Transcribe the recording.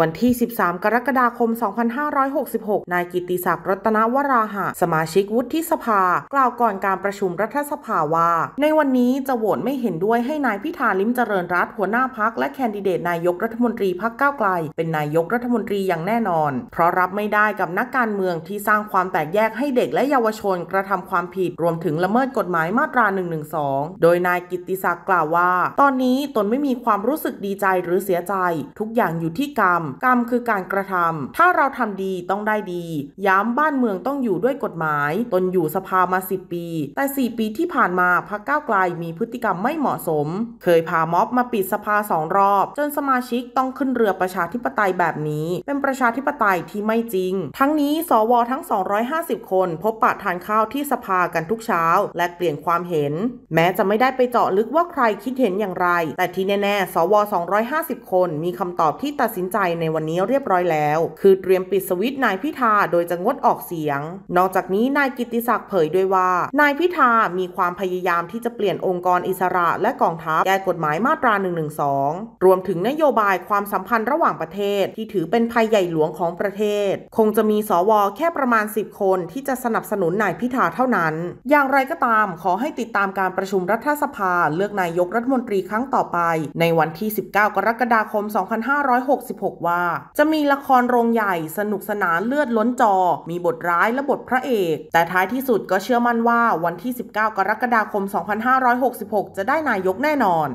วันที่ 13 กรกฎาคม 2566 นายกิติศักดิ์รัตนวราหะ สมาชิกวุฒิสภา กล่าวก่อนการประชุมรัฐสภาว่า ในวันนี้จะโหวตไม่เห็นด้วยให้นายพิธาลิมเจริญรัตหัวหน้าพัก และแคนดิเดตนายกรัฐมนตรีพักก้าวไกล เป็นนายกรัฐมนตรีอย่างแน่นอน เพราะรับไม่ได้กับนักการเมืองที่สร้างความแตกแยกให้เด็กและเยาวชน กระทำความผิดรวมถึงละเมิดกฎหมายมาตรา 112 โดยนายกิติศักดิ์กล่าวว่า ตอนนี้ตนไม่มีความรู้สึกดีใจหรือเสียใจ ทุกอย่างอยู่ที่กรรมกรรมคือการกระทำ ถ้าเราทำดีต้องได้ดีย้ำบ้านเมืองต้องอยู่ด้วยกฎหมาย ตนอยู่สภามา 10 ปี แต่ 4 ปีที่ผ่านมาพรรคก้าวไกลมีพฤติกรรมไม่เหมาะสม เคยพาม็อบมาปิดสภาสองรอบ จนสมาชิกต้องขึ้นเรือประชาธิปไตยแบบนี้ เป็นประชาธิปไตยที่ไม่จริง ทั้งนี้สวทั้ง 250 คนพบปะทานข้าวที่สภากันทุกเช้า และเปลี่ยนความเห็น แม้จะไม่ได้ไปเจาะลึกว่าใครคิดเห็นอย่างไร แต่ที่แน่ๆสว250คนมีคำตอบที่ตัดสินใจในวันนี้เรียบร้อยแล้ว คือเตรียมปิดสวิตนายพิธาโดยจะงดออกเสียง นอกจากนี้นายกิติศักดิ์เผยด้วยว่า นายพิธามีความพยายามที่จะเปลี่ยนองค์กรอิสระและกองทัพแก้กฎหมายมาตรา1นึรวมถึงนโยบายความสัมพันธ์ระหว่างประเทศ ที่ถือเป็นภัยใหญ่หลวงของประเทศ คงจะมีสวแค่ประมาณ 10 คน ที่จะสนับสนุนนายพิธาเท่านั้น อย่างไรก็ตามขอให้ติดตามการประชุมรัฐสภาเลือกนายกรัฐมนตรีครั้งต่อไป ในวันที่ 19กรกฎาคม2566ว่าจะมีละครโรงใหญ่ สนุกสนานเลือดล้นจอ มีบทร้ายและบทพระเอก แต่ท้ายที่สุดก็เชื่อมั่นว่าวันที่ 19 กรกฎาคม 2566 จะได้นายกแน่นอน